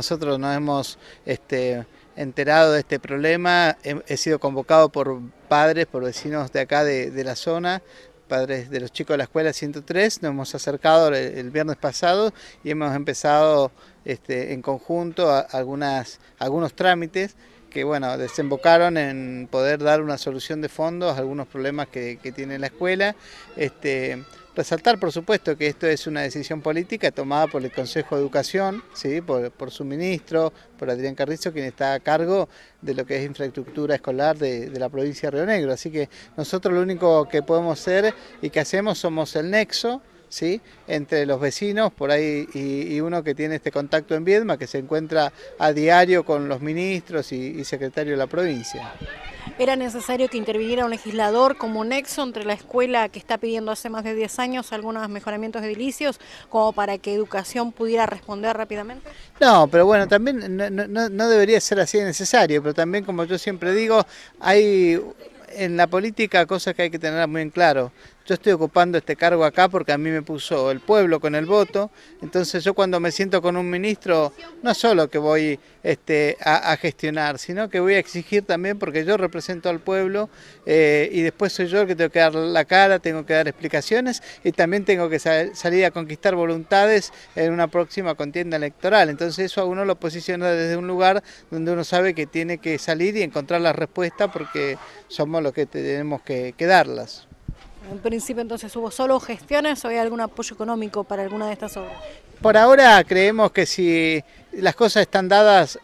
Nosotros nos hemos este, enterado de este problema, he, sido convocado por padres, por vecinos de acá de, la zona, padres de los chicos de la escuela 103, nos hemos acercado el, viernes pasado y hemos empezado este, en conjunto algunas, algunos trámites que bueno, desembocaron en poder dar una solución de fondo a algunos problemas que, tiene la escuela. Este, resaltar, por supuesto, que esto es una decisión política tomada por el Consejo de Educación, ¿sí? por, su ministro, por Adrián Carrizo, quien está a cargo de lo que es infraestructura escolar de, de, la provincia de Río Negro. Así que nosotros lo único que podemos hacer y que hacemos somos el nexo entre los vecinos por ahí y, uno que tiene este contacto en Viedma, que se encuentra a diario con los ministros y, secretarios de la provincia. ¿Era necesario que interviniera un legislador como Nexo entre la escuela que está pidiendo hace más de 10 años algunos mejoramientos edilicios como para que educación pudiera responder rápidamente? No, pero bueno, también no, debería ser así necesario, pero también como yo siempre digo, hay en la política cosas que hay que tener muy en claro yo estoy ocupando este cargo acá porque a mí me puso el pueblo con el voto, entonces yo cuando me siento con un ministro, no solo que voy este, a, gestionar, sino que voy a exigir también porque yo represento al pueblo eh, y después soy yo el que tengo que dar la cara, tengo que dar explicaciones y también tengo que salir a conquistar voluntades en una próxima contienda electoral, entonces eso a uno lo posiciona desde un lugar donde uno sabe que tiene que salir y encontrar la respuesta porque somos los que tenemos que, que darlas. En principio entonces hubo solo gestiones o hay algún apoyo económico para alguna de estas obras. Por ahora creemos que si las cosas están dadas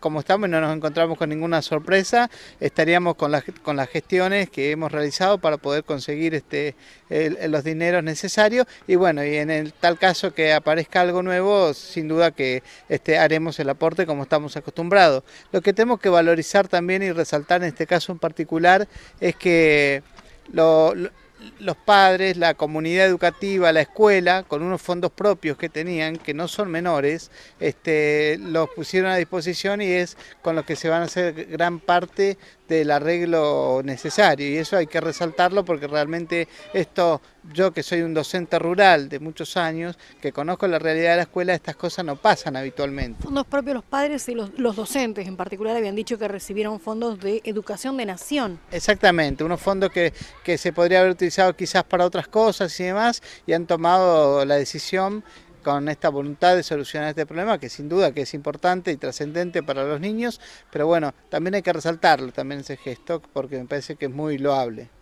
como estamos y no nos encontramos con ninguna sorpresa, estaríamos con las, con las gestiones que hemos realizado para poder conseguir este, los dineros necesarios y bueno, y en el tal caso que aparezca algo nuevo, sin duda que este, haremos el aporte como estamos acostumbrados. Lo que tenemos que valorizar también y resaltar en este caso en particular es que lo los padres, la comunidad educativa, la escuela, con unos fondos propios que tenían, que no son menores, este, los pusieron a disposición y es con los que se van a hacer gran parte del arreglo necesario. Y eso hay que resaltarlo porque realmente esto, yo que soy un docente rural de muchos años, que conozco la realidad de la escuela, estas cosas no pasan habitualmente. Fondos propios los padres y los, docentes en particular habían dicho que recibieron fondos de educación de nación. Exactamente, unos fondos que, que se podría haber utilizado quizás para otras cosas y demás, y han tomado la decisión con esta voluntad de solucionar este problema, que sin duda que es importante y trascendente para los niños, pero bueno, también hay que resaltarlo, también ese gesto, porque me parece que es muy loable.